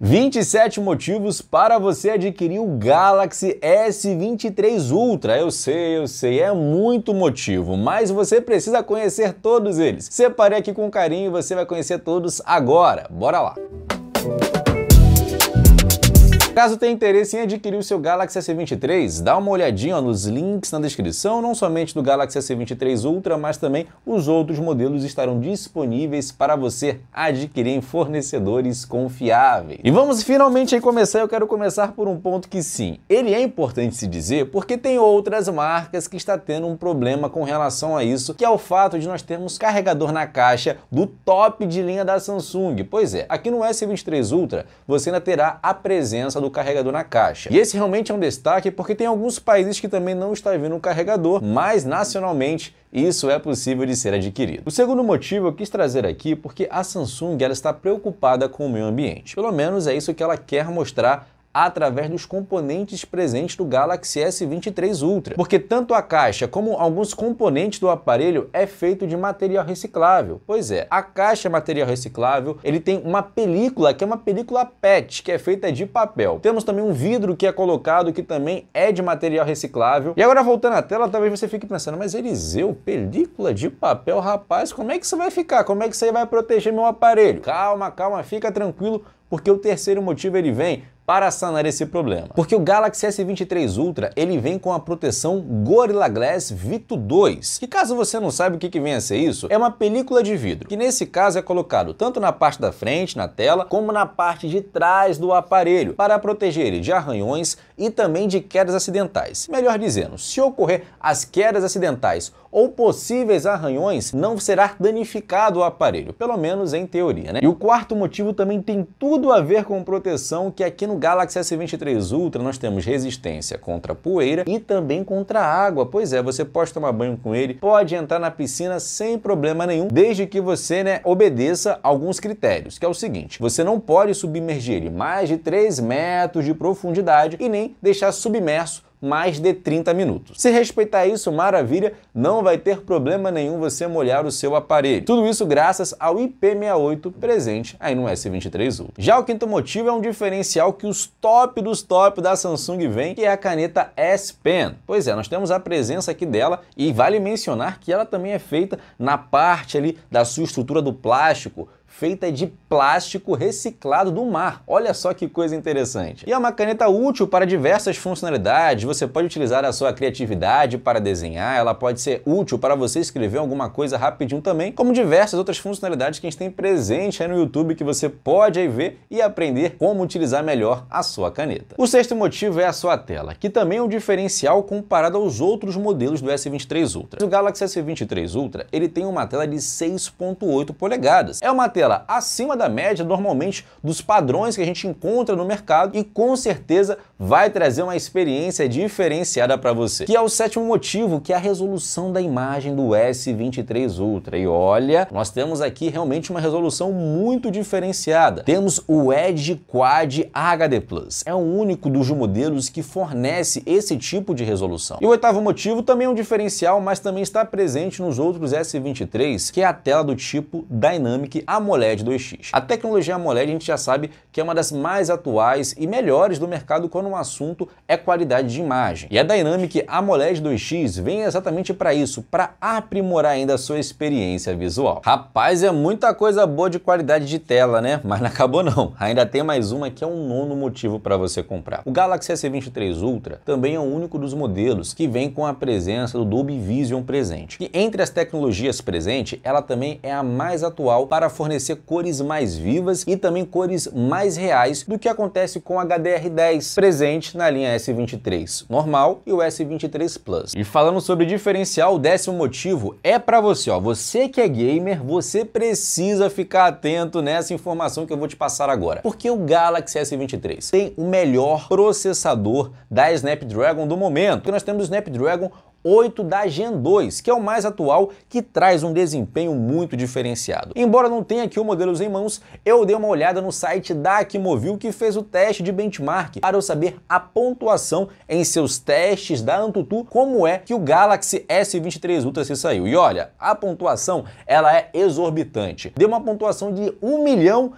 27 motivos para você adquirir o Galaxy S23 Ultra. Eu sei, eu sei, é muito motivo, mas você precisa conhecer todos eles. Separei aqui com carinho e você vai conhecer todos agora. Bora lá! Caso tenha interesse em adquirir o seu Galaxy S23, dá uma olhadinha nos links na descrição, não somente do Galaxy S23 Ultra, mas também os outros modelos estarão disponíveis para você adquirir em fornecedores confiáveis. E vamos finalmente aí começar, eu quero começar por um ponto que sim, ele é importante se dizer, porque tem outras marcas que está tendo um problema com relação a isso, que é o fato de nós termos carregador na caixa do top de linha da Samsung. Pois é, aqui no S23 Ultra, você ainda terá a presença do carregador na caixa. E esse realmente é um destaque porque tem alguns países que também não está vindo um carregador, mas nacionalmente isso é possível de ser adquirido. O segundo motivo eu quis trazer aqui porque a Samsung ela está preocupada com o meio ambiente. Pelo menos é isso que ela quer mostrar através dos componentes presentes do Galaxy S23 Ultra, porque tanto a caixa como alguns componentes do aparelho é feito de material reciclável. Pois é, a caixa é material reciclável, ele tem uma película que é uma película PET, que é feita de papel. Temos também um vidro que é colocado que também é de material reciclável. E agora voltando à tela, talvez você fique pensando, mas Eliseu, película de papel, rapaz, como é que isso vai ficar? Como é que isso aí vai proteger meu aparelho? Calma, calma, fica tranquilo, porque o terceiro motivo ele vem para sanar esse problema. Porque o Galaxy S23 Ultra, ele vem com a proteção Gorilla Glass Vito 2, E caso você não saiba o que, que vem a ser isso, é uma película de vidro, que nesse caso é colocado tanto na parte da frente, na tela, como na parte de trás do aparelho, para proteger ele de arranhões e também de quedas acidentais. Melhor dizendo, se ocorrer as quedas acidentais ou possíveis arranhões, não será danificado o aparelho, pelo menos em teoria, né? E o quarto motivo também tem tudo a ver com proteção, que aqui no Galaxy S23 Ultra nós temos resistência contra poeira e também contra água. Pois é, você pode tomar banho com ele, pode entrar na piscina sem problema nenhum, desde que você, né, obedeça alguns critérios, que é o seguinte, você não pode submergir ele mais de 3 metros de profundidade e nem deixar submerso mais de 30 minutos. Se respeitar isso, maravilha, não vai ter problema nenhum você molhar o seu aparelho. Tudo isso graças ao IP68 presente aí no S23 Ultra. Já o quinto motivo é um diferencial que os top dos top da Samsung vem, que é a caneta S Pen. Pois é, nós temos a presença aqui dela e vale mencionar que ela também é feita na parte ali da sua estrutura do plástico, feita de plástico reciclado do mar. Olha só que coisa interessante. E é uma caneta útil para diversas funcionalidades. Você pode utilizar a sua criatividade para desenhar, ela pode ser útil para você escrever alguma coisa rapidinho também, como diversas outras funcionalidades que a gente tem presente aí no YouTube que você pode aí ver e aprender como utilizar melhor a sua caneta. O sexto motivo é a sua tela, que também é um diferencial comparado aos outros modelos do S23 Ultra. O Galaxy S23 Ultra, ele tem uma tela de 6.8 polegadas. É uma tela dela acima da média, normalmente, dos padrões que a gente encontra no mercado e com certeza vai trazer uma experiência diferenciada para você. Que é o sétimo motivo, que é a resolução da imagem do S23 Ultra. E olha, nós temos aqui realmente uma resolução muito diferenciada. Temos o Edge Quad HD+. É o único dos modelos que fornece esse tipo de resolução. E o oitavo motivo também é um diferencial, mas também está presente nos outros S23, que é a tela do tipo Dynamic AMOLED AMOLED 2X. A tecnologia AMOLED a gente já sabe que é uma das mais atuais e melhores do mercado quando o assunto é qualidade de imagem. E a Dynamic AMOLED 2X vem exatamente para isso, para aprimorar ainda a sua experiência visual. Rapaz, é muita coisa boa de qualidade de tela, né? Mas não acabou não. Ainda tem mais uma que é um nono motivo para você comprar. O Galaxy S23 Ultra também é o único dos modelos que vem com a presença do Dolby Vision presente. E entre as tecnologias presentes, ela também é a mais atual para fornecer fornecer cores mais vivas e também cores mais reais do que acontece com o HDR10 presente na linha S23 normal e o S23 Plus. E falando sobre diferencial, o décimo motivo é para você, ó, você que é gamer, você precisa ficar atento nessa informação que eu vou te passar agora. Porque o Galaxy S23 tem o melhor processador da Snapdragon do momento, que nós temos o Snapdragon 8 da Gen 2, que é o mais atual, que traz um desempenho muito diferenciado. Embora não tenha aqui o modelo em mãos, eu dei uma olhada no site da Aquimovil que fez o teste de benchmark para eu saber a pontuação em seus testes da Antutu, como é que o Galaxy S23 Ultra se saiu. E olha, a pontuação ela é exorbitante. Deu uma pontuação de 1.148.900 milhão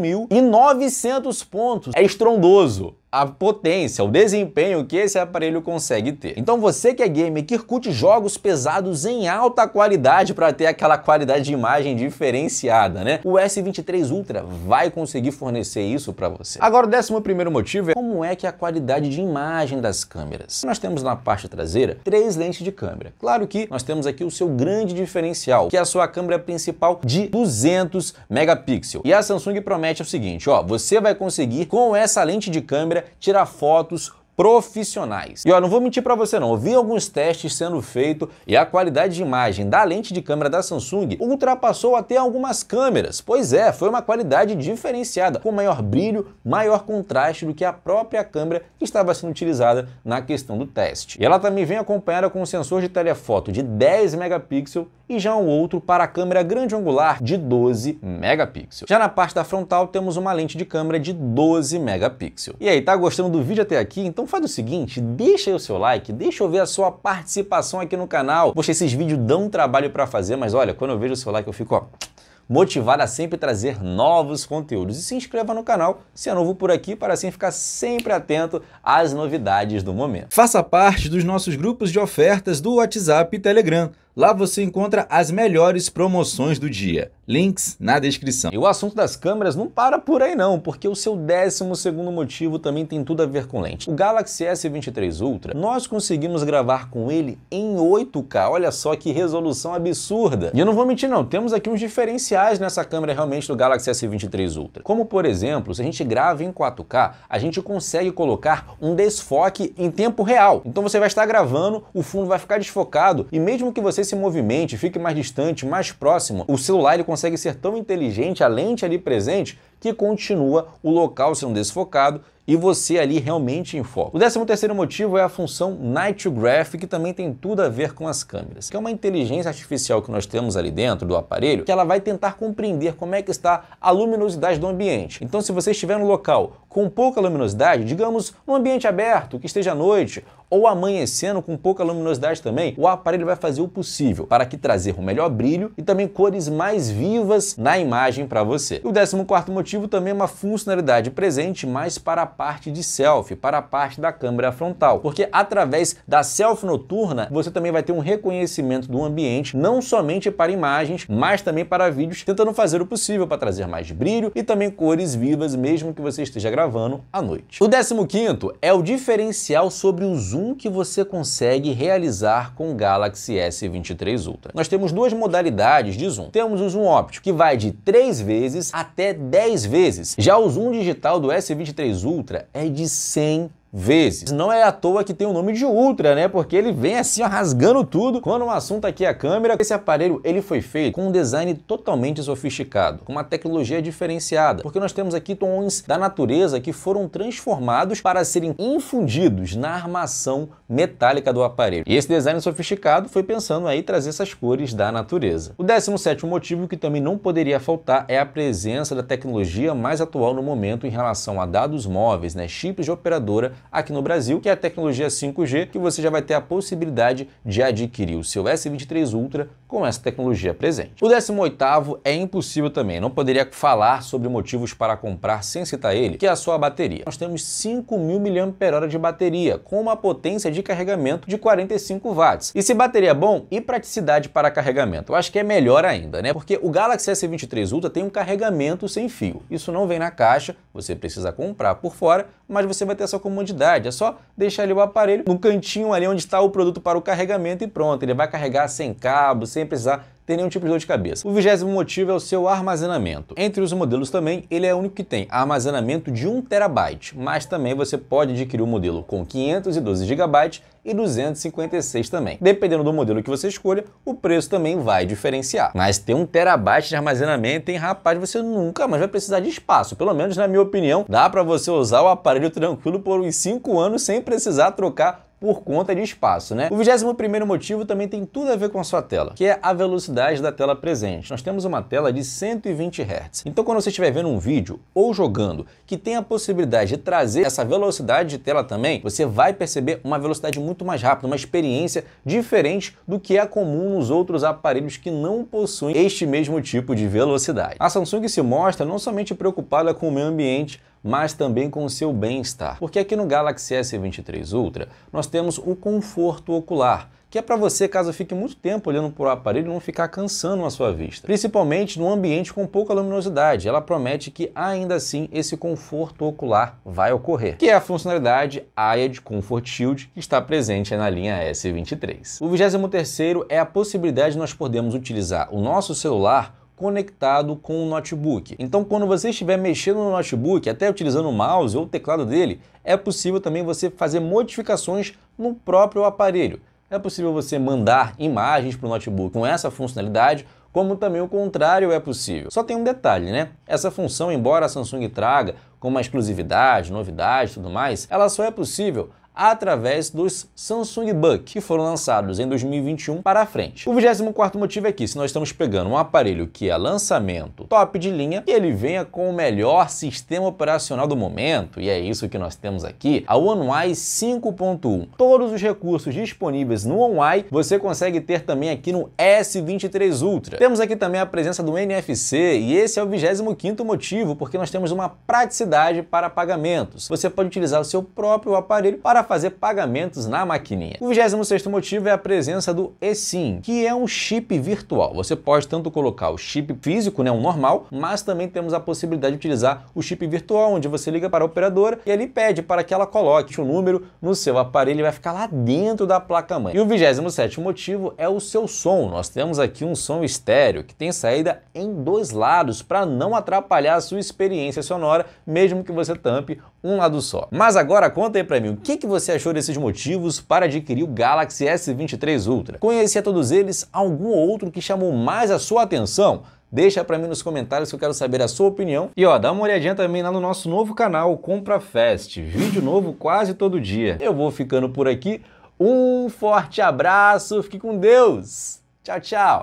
mil e pontos. É estrondoso a potência, o desempenho que esse aparelho consegue ter. Então você que é gamer, que curte jogos pesados em alta qualidade para ter aquela qualidade de imagem diferenciada, né? O S23 Ultra vai conseguir fornecer isso para você. Agora o décimo primeiro motivo é como é que é a qualidade de imagem das câmeras. Nós temos na parte traseira três lentes de câmera. Claro que nós temos aqui o seu grande diferencial, que é a sua câmera principal de 200 megapixels. E a Samsung promete o seguinte, ó, você vai conseguir com essa lente de câmera tirar fotos profissionais. E ó, não vou mentir para você não, eu vi alguns testes sendo feitos e a qualidade de imagem da lente de câmera da Samsung ultrapassou até algumas câmeras. Pois é, foi uma qualidade diferenciada, com maior brilho, maior contraste do que a própria câmera que estava sendo utilizada na questão do teste. E ela também vem acompanhada com um sensor de telefoto de 10 megapixels e já um outro para a câmera grande angular de 12 megapixels. Já na parte da frontal temos uma lente de câmera de 12 megapixels. E aí, tá gostando do vídeo até aqui? Então então faz o seguinte, deixa aí o seu like, deixa eu ver a sua participação aqui no canal. Poxa, esses vídeos dão um trabalho para fazer, mas olha, quando eu vejo o seu like eu fico, ó, motivado a sempre trazer novos conteúdos. E se inscreva no canal se é novo por aqui para assim ficar sempre atento às novidades do momento. Faça parte dos nossos grupos de ofertas do WhatsApp e Telegram. Lá você encontra as melhores promoções do dia. Links na descrição. E o assunto das câmeras não para por aí não, porque o seu 12º motivo também tem tudo a ver com lente. O Galaxy S23 Ultra, nós conseguimos gravar com ele em 8K. Olha só que resolução absurda. E eu não vou mentir não, temos aqui uns diferenciais nessa câmera realmente do Galaxy S23 Ultra. Como por exemplo, se a gente grava em 4K, a gente consegue colocar um desfoque em tempo real. Então você vai estar gravando, o fundo vai ficar desfocado e mesmo que você você se movimente, fique mais distante, mais próximo, o celular ele consegue ser tão inteligente, a lente ali presente, que continua o local sendo desfocado e você ali realmente em foco. O décimo terceiro motivo é a função Graph, que também tem tudo a ver com as câmeras, que é uma inteligência artificial que nós temos ali dentro do aparelho, que ela vai tentar compreender como é que está a luminosidade do ambiente. Então, se você estiver no local com pouca luminosidade, digamos, um ambiente aberto, que esteja à noite, ou amanhecendo com pouca luminosidade também, o aparelho vai fazer o possível para que trazer um melhor brilho e também cores mais vivas na imagem para você. E o décimo quarto motivo dispositivo também é uma funcionalidade presente mais para a parte de selfie, para a parte da câmera frontal, porque através da selfie noturna você também vai ter um reconhecimento do ambiente, não somente para imagens, mas também para vídeos, tentando fazer o possível para trazer mais brilho e também cores vivas, mesmo que você esteja gravando à noite. O 15 é o diferencial sobre o zoom que você consegue realizar com o Galaxy S23 Ultra. Nós temos duas modalidades de zoom. Temos o zoom óptico, que vai de 3 vezes até 10 vezes. Já o zoom digital do S23 Ultra é de 100 vezes. Não é à toa que tem o nome de Ultra, né? Porque ele vem assim ó, rasgando tudo. Quando o assunto aqui é a câmera, esse aparelho ele foi feito com um design totalmente sofisticado, com uma tecnologia diferenciada, porque nós temos aqui tons da natureza que foram transformados para serem infundidos na armação metálica do aparelho. E esse design sofisticado foi pensando aí trazer essas cores da natureza. O 17 motivo que também não poderia faltar é a presença da tecnologia mais atual no momento em relação a dados móveis, né, chips de operadora aqui no Brasil, que é a tecnologia 5G, que você já vai ter a possibilidade de adquirir o seu S23 Ultra com essa tecnologia presente. O 18 oitavo é impossível também, não poderia falar sobre motivos para comprar sem citar ele, que é a sua bateria. Nós temos 5.000 mAh de bateria, com uma potência de carregamento de 45 watts. E se bateria é bom, e praticidade para carregamento? Eu acho que é melhor ainda, né? Porque o Galaxy S23 Ultra tem um carregamento sem fio. Isso não vem na caixa, você precisa comprar por fora, mas você vai ter essa comodidade. É só deixar ali o aparelho no cantinho ali onde está o produto para o carregamento e pronto. Ele vai carregar sem cabo, sem sem precisar ter nenhum tipo de dor de cabeça. O vigésimo motivo é o seu armazenamento. Entre os modelos também, ele é o único que tem armazenamento de 1 terabyte, mas também você pode adquirir o um modelo com 512 GB e 256 também. Dependendo do modelo que você escolha, o preço também vai diferenciar. Mas ter 1 terabyte de armazenamento, hein, rapaz, você nunca mais vai precisar de espaço. Pelo menos na minha opinião, dá para você usar o aparelho tranquilo por uns 5 anos sem precisar trocar por conta de espaço, né? O 21 motivo também tem tudo a ver com a sua tela, que é a velocidade da tela presente. Nós temos uma tela de 120 Hz. Então quando você estiver vendo um vídeo ou jogando que tem a possibilidade de trazer essa velocidade de tela também, você vai perceber uma velocidade muito mais rápida, uma experiência diferente do que é comum nos outros aparelhos que não possuem este mesmo tipo de velocidade. A Samsung se mostra não somente preocupada com o meio ambiente, mas também com o seu bem-estar. Porque aqui no Galaxy S23 Ultra nós temos o conforto ocular, que é para você, caso fique muito tempo olhando para o aparelho, não ficar cansando a sua vista. Principalmente num ambiente com pouca luminosidade, ela promete que ainda assim esse conforto ocular vai ocorrer, que é a funcionalidade AIA Comfort Shield que está presente na linha S23. O 23 é a possibilidade de nós podermos utilizar o nosso celular conectado com o notebook. Então, quando você estiver mexendo no notebook, até utilizando o mouse ou o teclado dele, é possível também você fazer modificações no próprio aparelho. É possível você mandar imagens para o notebook com essa funcionalidade, como também o contrário é possível. Só tem um detalhe, né? Essa função, embora a Samsung traga com uma exclusividade, novidade e tudo mais, ela só é possível através dos Samsung Buck, que foram lançados em 2021 para a frente. O 24 motivo é que, se nós estamos pegando um aparelho que é lançamento top de linha, que ele venha com o melhor sistema operacional do momento, e é isso que nós temos aqui, a One UI 5.1. Todos os recursos disponíveis no One UI, você consegue ter também aqui no S23 Ultra. Temos aqui também a presença do NFC, e esse é o 25 motivo, porque nós temos uma praticidade para pagamentos. Você pode utilizar o seu próprio aparelho para fazer pagamentos na maquininha. O 26º motivo é a presença do eSIM, que é um chip virtual. Você pode tanto colocar o chip físico, né, um normal, mas também temos a possibilidade de utilizar o chip virtual, onde você liga para a operadora e ele pede para que ela coloque o número no seu aparelho e vai ficar lá dentro da placa-mãe. E o 27º motivo é o seu som. Nós temos aqui um som estéreo que tem saída em dois lados para não atrapalhar a sua experiência sonora, mesmo que você tampe um lado só. Mas agora conta aí pra mim, o que, que você achou desses motivos para adquirir o Galaxy S23 Ultra? Conhecia todos eles? Algum outro que chamou mais a sua atenção? Deixa para mim nos comentários que eu quero saber a sua opinião. E ó, dá uma olhadinha também lá no nosso novo canal, Compra Fest. Vídeo novo quase todo dia. Eu vou ficando por aqui. Um forte abraço, fique com Deus. Tchau, tchau.